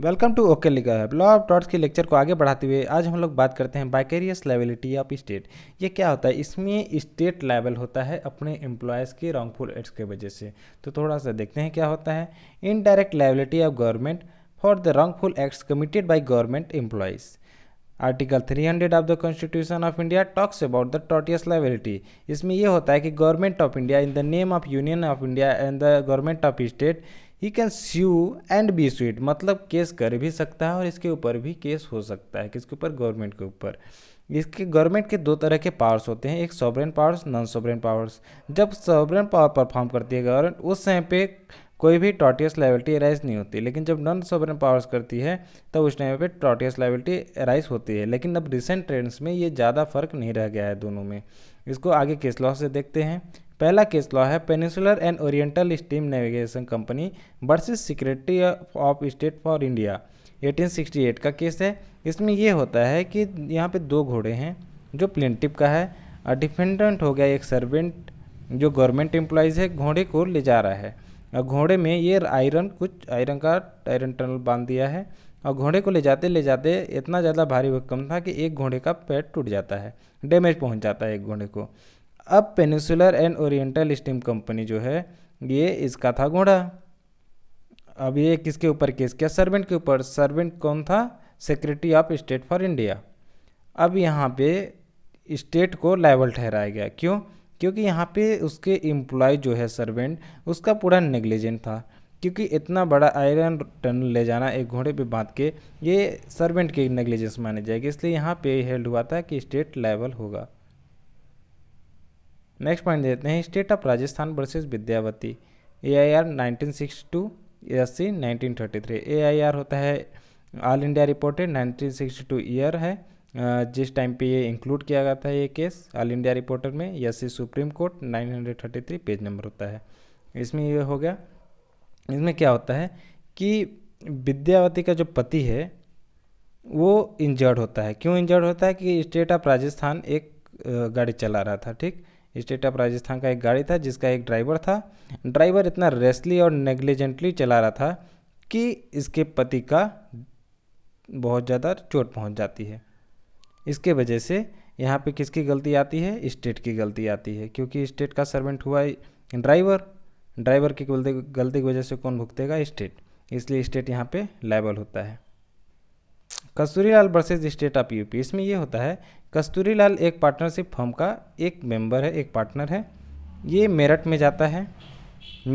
welcome to okay लिखा है law of torts के लेक्चर को आगे बढ़ाते हुए आज हम लोग बात करते हैं बाइकेरियस लाइबिलिटी ऑफ स्टेट ये क्या होता है इसमें स्टेट लेवल होता है अपने एम्प्लॉयज़ के रॉन्गफुल एक्ट्स के वजह से तो थोड़ा सा देखते हैं क्या होता है indirect liability of government for the wrongful acts committed by government employees article 300 of the constitution of India talks about the tortious liability इसमें यह होता है कि government of India in the name of Union of India and the government of state he can sue and be sued मतलब case कर भी सकता है और इसके ऊपर भी केस हो सकता है किसके ऊपर गवर्नमेंट के ऊपर इसके गवर्नमेंट के दो तरह के पावर्स होते हैं एक sovereign powers non sovereign powers जब सॉबरेन पावर परफॉर्म करती है गवर्नमेंट उस समय पे कोई भी टॉटियस लाइबिलिटी एराइज नहीं होती लेकिन जब नॉन सोवरन पावर्स करती है तब तो उस टाइम पे टॉटियस लाइबिलिटी एराइज होती है लेकिन अब रिसेंट ट्रेंड्स में ये ज़्यादा फर्क नहीं रह गया है दोनों में इसको आगे केस लॉ से देखते हैं पहला केस लॉ है peninsular and oriental steam navigation company versus secretary of state for India 1868 का केस है इसमें यह होता है कि यहाँ पे दो घोड़े हैं जो प्लेंटिप का है डिफेंडेंट हो गया एक सर्वेंट जो गवर्नमेंट एम्प्लॉयज़ है घोड़े को ले जा रहा है और घोड़े में ये आयरन कुछ आयरन का आयरन टनल बांध दिया है और घोड़े को ले जाते ले जाते इतना ज़्यादा भारी भक्कम था कि एक घोड़े का पैर टूट जाता है डैमेज पहुंच जाता है एक घोड़े को अब peninsular and oriental steam company जो है ये इसका था घोड़ा अब ये किसके ऊपर केस किया सर्वेंट के ऊपर सर्वेंट कौन था secretary of state for India अब यहाँ पे स्टेट को लाइबल ठहराया गया क्यों क्योंकि यहाँ पे उसके एम्प्लॉय जो है सर्वेंट उसका पूरा नेग्लिजेंट था क्योंकि इतना बड़ा आयरन टन ले जाना एक घोड़े पे बांध के ये सर्वेंट के नेग्लिजेंस माने जाएगी इसलिए यहाँ पे हेल्ड हुआ था कि स्टेट लेवल होगा नेक्स्ट पॉइंट देते हैं state of Rajasthan versus Vidyawati A I R nineteen sixty two nineteen thirty three A I R होता है all India reported nineteen sixty two year है जिस टाइम पे ये इंक्लूड किया गया था ये केस ऑल इंडिया रिपोर्टर में या C supreme court 933 page number होता है इसमें ये हो गया इसमें क्या होता है कि विद्यावती का जो पति है वो इंजर्ड होता है क्यों इंजर्ड होता है कि स्टेट ऑफ राजस्थान एक गाड़ी चला रहा था ठीक स्टेट ऑफ राजस्थान का एक गाड़ी था जिसका एक ड्राइवर था ड्राइवर इतना रेसली और नेग्लिजेंटली चला रहा था कि इसके पति का बहुत ज़्यादा चोट पहुंच जाती है इसके वजह से यहाँ पे किसकी गलती आती है स्टेट की गलती आती है क्योंकि स्टेट का सर्वेंट हुआ ड्राइवर ड्राइवर की गलती गलती की वजह से कौन भुगतेगा स्टेट इसलिए स्टेट यहाँ पे लाइबल होता है Kasturilal versus state of UP इसमें यह होता है कस्तूरीलाल एक पार्टनरशिप फर्म का एक मेंबर है एक पार्टनर है ये मेरठ में जाता है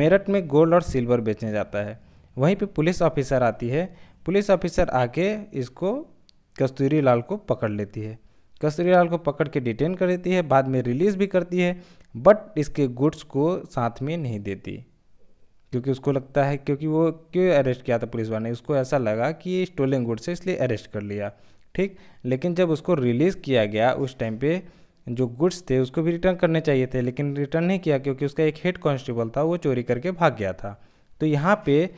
मेरठ में गोल्ड और सिल्वर बेचने जाता है वहीं पे पुलिस ऑफिसर आती है पुलिस ऑफिसर आके इसको कस्तूरी लाल को पकड़ लेती है कस्तूरी लाल को पकड़ के डिटेन कर देती है बाद में रिलीज़ भी करती है बट इसके गुड्स को साथ में नहीं देती क्योंकि उसको लगता है क्योंकि वो क्यों अरेस्ट किया था पुलिस वाले ने उसको ऐसा लगा कि ये स्टोलन गुड्स है इसलिए अरेस्ट कर लिया ठीक लेकिन जब उसको रिलीज़ किया गया उस टाइम पे जो गुड्स थे उसको भी रिटर्न करने चाहिए थे लेकिन रिटर्न नहीं किया क्योंकि उसका एक हेड कांस्टेबल था वो चोरी करके भाग गया था तो यहाँ पे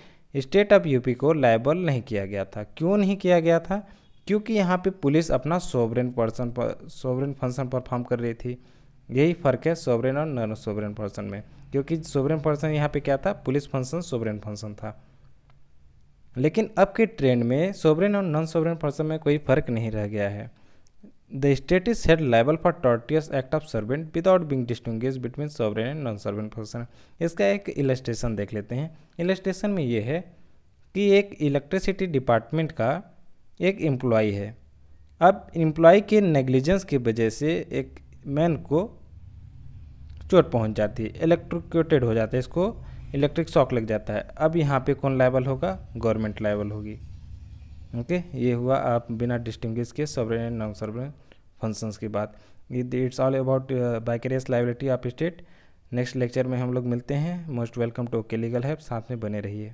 स्टेट ऑफ यूपी को लाइबल नहीं किया गया था क्यों नहीं किया गया था क्योंकि यहाँ पे पुलिस अपना सोवरेन पर्सन पर सोवरेन फंक्शन परफॉर्म कर रही थी यही फ़र्क है सोवरेन और नॉन सोवरेन पर्सन में क्योंकि सोवरेन पर्सन यहाँ पे क्या था पुलिस फंक्शन सोवरेन फंक्शन था लेकिन अब के ट्रेंड में सोवरेन और नॉन सोवरेन पर्सन में कोई फर्क नहीं रह गया है the state is held liable for tortious act of servant without being distinguish between sovereign and non sovereign person इसका एक इलस्ट्रेशन देख लेते हैं इलस्ट्रेशन में ये है कि एक इलेक्ट्रिसिटी डिपार्टमेंट का एक एम्प्लॉय है अब एम्प्लॉय के नेग्लिजेंस की वजह से एक मैन को चोट पहुंच जाती है इलेक्ट्रोक्यूटेड हो जाता है इसको इलेक्ट्रिक शॉक लग जाता है अब यहाँ पे कौन लाइबल होगा गवर्नमेंट लाइबल होगी ओके ये हुआ आप बिना डिस्टिंग के sovereign and non sovereign functions की बात it's all about vicarious liability of state next lecture में हम लोग मिलते हैं most welcome to okay legal है साथ में बने रहिए